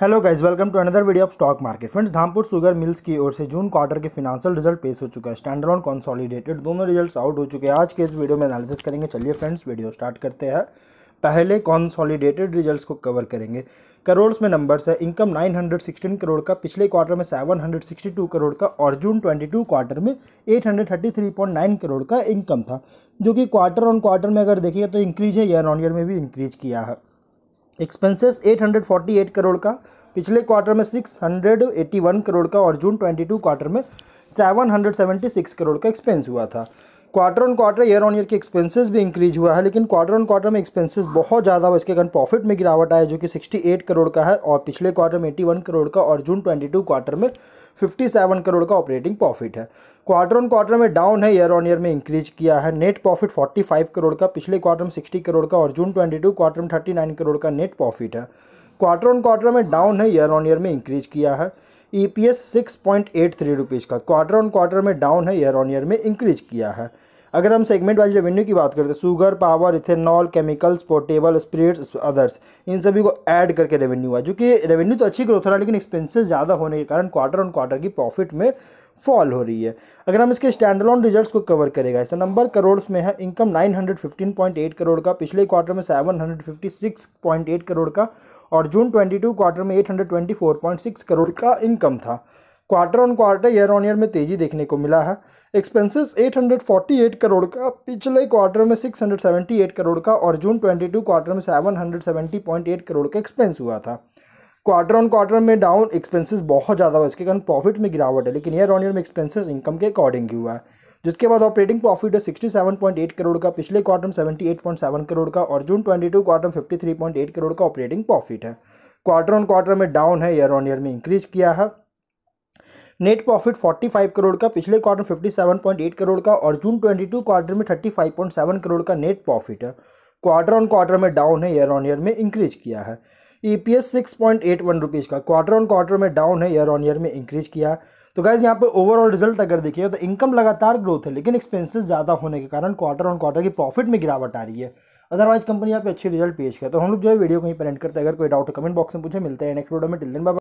hello guys welcome to another video of stock market friends Dhampur sugar mills की ओर से जून क्वार्टर के फिनांशियल रिजल्ट पेश हो चुका है स्टैंडर्ड ऑन कॉन्सॉलीडेटेड दोनों रिजल्ट्स आउट हो चुके हैं आज के इस वीडियो में एनालिसिस करेंगे चलिए फ्रेंड्स वीडियो स्टार्ट करते हैं पहले कॉन्सॉलीडेटेड रिजल्ट को कवर करेंगे करोड़्स में नंबर्स है इनकम नाइन करोड़ का पिछले क्वार्टर में सेवन करोड़ का और जून ट्वेंटी क्वार्टर में एट करोड़ का इनकम था जो कि क्वार्टर ऑन क्वार्टर में अगर देखिए तो इंक्रीज है ईयर ऑन ईयर में भी इंक्रीज किया है एक्सपेंसेस 848 करोड़ का पिछले क्वार्टर में 681 करोड़ का और जून 22 क्वार्टर में 776 करोड़ का एक्सपेंस हुआ था quarter on quarter year on year के एक्सपेंसेस भी इंक्रीज हुआ है लेकिन क्वार्टर ऑन क्वार्टर में एक्सपेंसेस बहुत ज़्यादा हुआ इसके कारण प्रॉफिट में गिरावट आया जो कि 68 करोड़ का है और पिछले क्वार्टर में 81 करोड़ का और जून 22 क्वार्टर में 57 करोड़ का ऑपरेटिंग प्रॉफिट है क्वार्टर ऑन क्वार्टर में डाउन है ईयर ऑन ईयर में इंक्रीज किया है नेट प्रॉफिट फोर्टी करोड़ का पिछले क्वार्टर में सिक्सटी करोड़ का और जून ट्वेंटी क्वार्टर में थर्टी करोड़ का नेट प्रॉफिट है क्वार्टर ऑन क्वार्टर में डाउन है ईयर ऑन ईयर में इंक्रीज किया है E P S six point eight three rupees का क्वार्टर ऑन क्वार्टर में डाउन है ईयर ऑन ईयर में इंक्रीज किया है अगर हम सेगमेंट वाइज रेवेन्यू की बात करते हैं sugar power ethanol chemicals portable spirits others इन सभी को ऐड करके रेवेन्यू हुआ जो कि रेवेन्यू तो अच्छी ग्रोथ हो रहा है लेकिन एक्सपेंसेस ज़्यादा होने के कारण क्वार्टर ऑन क्वार्टर की प्रॉफिट में फॉल हो रही है अगर हम इसके स्टैंडलॉन रिजल्ट को कवर करेगा तो नंबर करोड़ में है इनकम नाइन करोड़ का पिछले क्वार्टर में सेवन करोड़ का और जून ट्वेंटी क्वार्टर में एट करोड़ का इनकम था quarter on quarter year on year में तेजी देखने को मिला है एक्सपेंसेस 848 करोड़ का पिछले क्वार्टर में 678 करोड़ का और जून 22 क्वार्टर में 770.8 करोड़ का एक्सपेंस हुआ था क्वार्टर ऑन क्वार्टर में डाउन एक्सपेंसेस बहुत ज़्यादा हुआ इसके कारण प्रॉफिट में गिरावट है लेकिन ईयर ऑन ईयर में एक्सपेंसेस इनकम के अकॉर्डिंग ही हुआ है जिसके बाद ऑपरेटिंग प्रॉफिट है सिक्सटी करोड़ का पिछले क्वार्टर में 78.7 करोड़ का और जून 22 क्वार्टर में 53.8 करोड़ का ऑपरेटिंग प्रॉफिट है क्वार्टर ऑन क्वार्टर में डाउन है ईयर ऑन ईयर में इंक्रीज किया है नेट प्रॉफिट 45 करोड़ का पिछले क्वार्टर में 57.8 करोड़ का और जून 22 क्वार्टर में 35.7 करोड़ का net profit quarter on quarter में डाउन है ईयर ऑन ईयर में इंक्रीज किया है E P S six point eight का क्वार्टर ऑन क्वार्टर में डाउन है ईयर ऑन ईयर में इंक्रीज किया तो गाइज यहाँ पे ओवरऑल रिजल्ट अगर देखिए तो इनकम लगातार ग्रोथ है लेकिन एक्सपेंसिस ज़्यादा होने के कारण क्वार्टर ऑन क्वार्टर की प्रॉफिट में गिरावट आ रही है अदरवाइज कंपनी यहाँ पे अच्छे रिजल्ट पेश किया तो हम लोग जो है वीडियो कहीं पर एंड करते हैं अगर कोई डाउट कमेंट बॉक्स में पूछे मिलते हैं नेक्स्ट वीडियो में टिल दिन बाय